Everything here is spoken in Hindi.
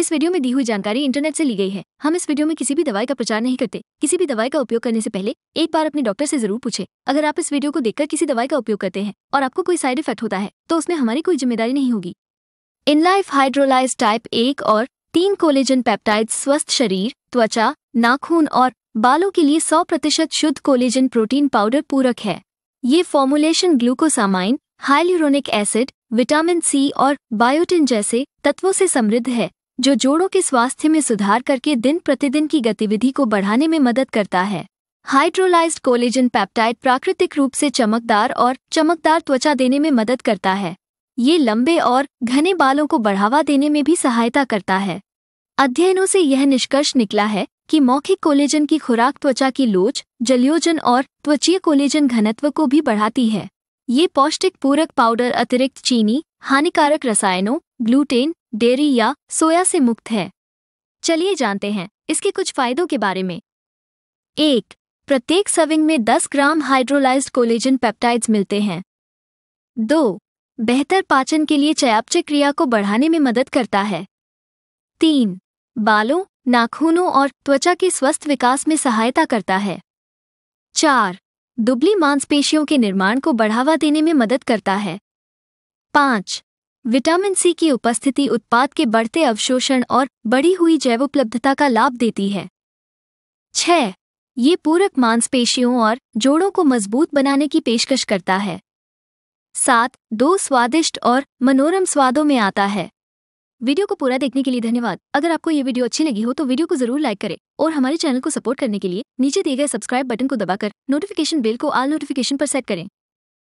इस वीडियो में दी हुई जानकारी इंटरनेट से ली गई है हम इस वीडियो में किसी भी दवाई का प्रचार नहीं करते किसी भी दवाई का उपयोग करने से पहले एक बार अपने डॉक्टर से जरूर पूछे अगर आप इस वीडियो को देखकर किसी दवाई का उपयोग करते हैं और आपको कोई साइड इफेक्ट होता है तो उसमें हमारी कोई जिम्मेदारी नहीं होगी इनलाइफ हाइड्रोलाइज टाइप एक और तीन कोलेजन पैप्टाइड स्वस्थ शरीर त्वचा नाखून और बालों के लिए सौ प्रतिशत शुद्ध कोलेजन प्रोटीन पाउडर पूरक है ये formulation glucosamine hyaluronic acid vitamin C और बायोटिन जैसे तत्वों से समृद्ध है जो जोड़ों के स्वास्थ्य में सुधार करके दिन प्रतिदिन की गतिविधि को बढ़ाने में मदद करता है हाइड्रोलाइज्ड कोलेजन पैप्टाइड प्राकृतिक रूप से चमकदार और चमकदार त्वचा देने में मदद करता है ये लंबे और घने बालों को बढ़ावा देने में भी सहायता करता है अध्ययनों से यह निष्कर्ष निकला है कि मौखिक कोलेजन की खुराक त्वचा की लोच जलयोजन और त्वचीय कोलेजन घनत्व को भी बढ़ाती है ये पौष्टिक पूरक पाउडर अतिरिक्त चीनी हानिकारक रसायनों ग्लूटेन डेयरी या सोया से मुक्त है चलिए जानते हैं इसके कुछ फायदों के बारे में एक प्रत्येक सविंग में 10 ग्राम हाइड्रोलाइज कोलेजन पेप्टाइड्स मिलते हैं दो बेहतर पाचन के लिए चयापचय क्रिया को बढ़ाने में मदद करता है तीन बालों नाखूनों और त्वचा के स्वस्थ विकास में सहायता करता है चार दुबली मांसपेशियों के निर्माण को बढ़ावा देने में मदद करता है पाँच विटामिन सी की उपस्थिति उत्पाद के बढ़ते अवशोषण और बढ़ी हुई जैव उपलब्धता का लाभ देती है छह ये पूरक मांसपेशियों और जोड़ों को मजबूत बनाने की पेशकश करता है सात दो स्वादिष्ट और मनोरम स्वादों में आता है वीडियो को पूरा देखने के लिए धन्यवाद अगर आपको ये वीडियो अच्छी लगी हो तो वीडियो को जरूर लाइक करें और हमारे चैनल को सपोर्ट करने के लिए नीचे दिए गए सब्सक्राइब बटन को दबाकर नोटिफिकेशन बेल को आल नोटिफिकेशन पर सेट करें